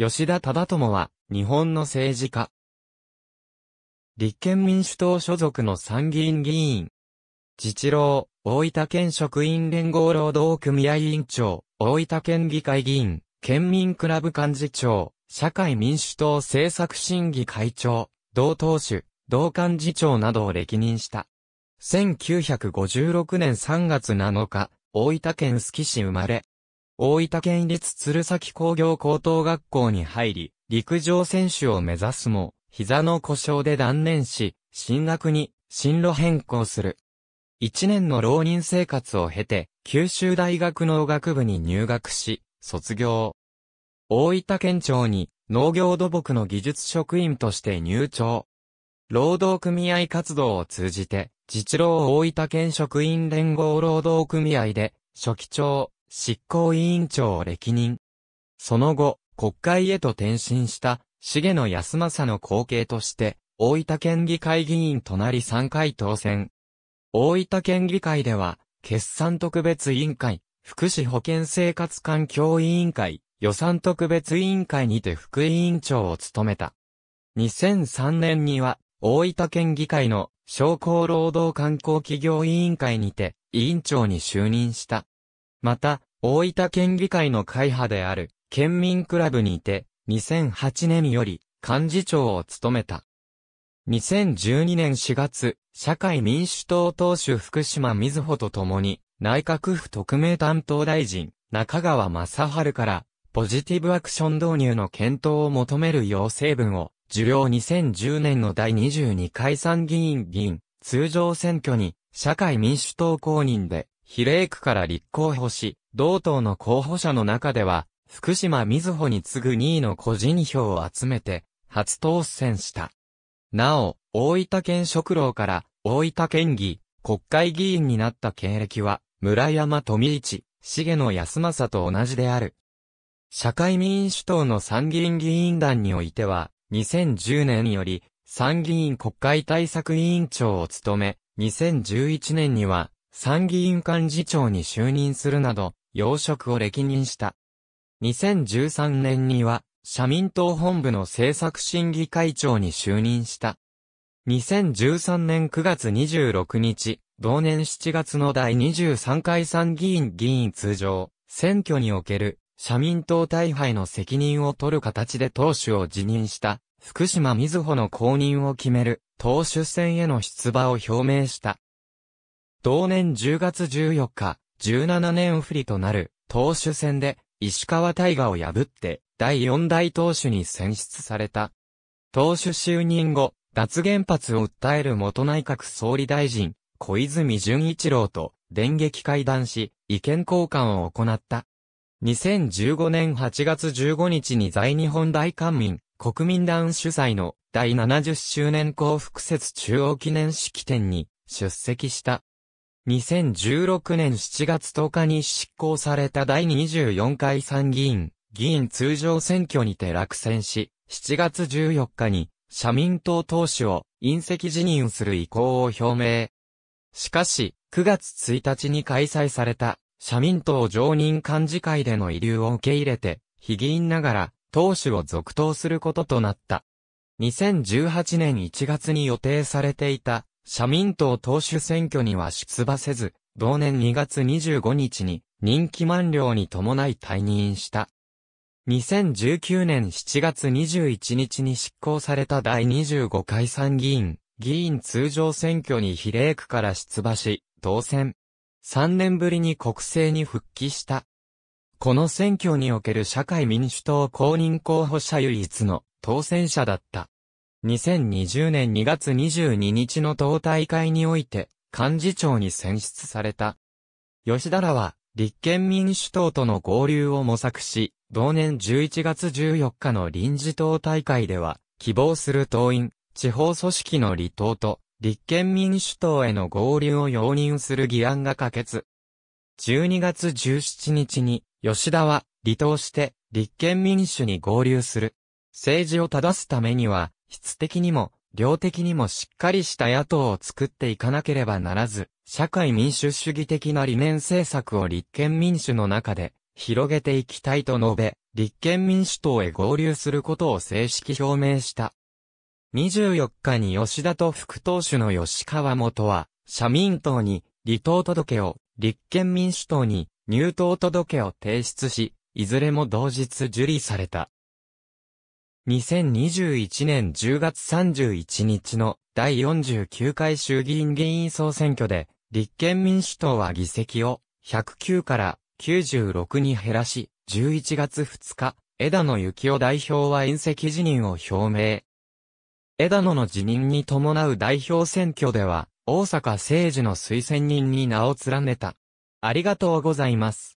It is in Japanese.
吉田忠友は、日本の政治家。立憲民主党所属の参議院議員。自治労、大分県職員連合労働組合委員長、大分県議会議員、県民クラブ幹事長、社会民主党政策審議会長、同党首、同幹事長などを歴任した。1956年3月7日、大分県臼市生まれ、大分県立鶴崎工業高等学校に入り、陸上選手を目指すも、膝の故障で断念し、進学に進路変更する。一年の浪人生活を経て、九州大学農学部に入学し、卒業。大分県庁に農業土木の技術職員として入庁。労働組合活動を通じて、自治労大分県職員連合労働組合で、初期長、執行委員長を歴任。その後、国会へと転身した、重野康政の後継として、大分県議会議員となり3回当選。大分県議会では、決算特別委員会、福祉保健生活環境委員会、予算特別委員会にて副委員長を務めた。2003年には、大分県議会の商工労働観光企業委員会にて、委員長に就任した。また、大分県議会の会派である、県民クラブにて、2008年より、幹事長を務めた。2012年4月、社会民主党党首福島瑞穂と共に、内閣府特命担当大臣、中川正春から、ポジティブアクション導入の検討を求める要請文を、受領2010年の第22回参議院議員、通常選挙に、社会民主党公認で、比例区から立候補し、同党の候補者の中では、福島瑞穂に次ぐ2位の個人票を集めて、初当選した。なお、大分県職労から、大分県議、国会議員になった経歴は、村山富一、重野康政と同じである。社会民主党の参議院議員団においては、2010年より、参議院国会対策委員長を務め、2011年には、参議院幹事長に就任するなど、要職を歴任した。2013年には、社民党本部の政策審議会長に就任した。2013年9月26日、同年7月の第23回参議院議員通常、選挙における社民党大敗の責任を取る形で党首を辞任した、福島みずほの公認を決める、党首選への出馬を表明した。同年10月14日、17年振りとなる投手戦で石川大河を破って第4代投手に選出された。投手就任後、脱原発を訴える元内閣総理大臣、小泉純一郎と電撃会談し、意見交換を行った。2015年8月15日に在日本大官民、国民団主催の第70周年幸福節中央記念式典に出席した。2016年7月10日に執行された第24回参議院、議員通常選挙にて落選し、7月14日に、社民党党首を隕石辞任する意向を表明。しかし、9月1日に開催された、社民党常任幹事会での遺留を受け入れて、非議員ながら、党首を続投することとなった。2018年1月に予定されていた、社民党党首選挙には出馬せず、同年2月25日に任期満了に伴い退任した。2019年7月21日に執行された第25回参議院、議員通常選挙に比例区から出馬し、当選。3年ぶりに国政に復帰した。この選挙における社会民主党公認候補者唯一の当選者だった。2020年2月22日の党大会において、幹事長に選出された。吉田らは、立憲民主党との合流を模索し、同年11月14日の臨時党大会では、希望する党員、地方組織の離党と、立憲民主党への合流を容認する議案が可決。12月17日に、吉田は、離党して、立憲民主に合流する。政治を正すためには、質的にも、量的にもしっかりした野党を作っていかなければならず、社会民主主義的な理念政策を立憲民主の中で広げていきたいと述べ、立憲民主党へ合流することを正式表明した。24日に吉田と副党首の吉川元は、社民党に離党届を、立憲民主党に入党届を提出し、いずれも同日受理された。2021年10月31日の第49回衆議院議員総選挙で、立憲民主党は議席を109から96に減らし、11月2日、枝野幸男代表は引責辞任を表明。枝野の辞任に伴う代表選挙では、大阪政治の推薦人に名を連ねた。ありがとうございます。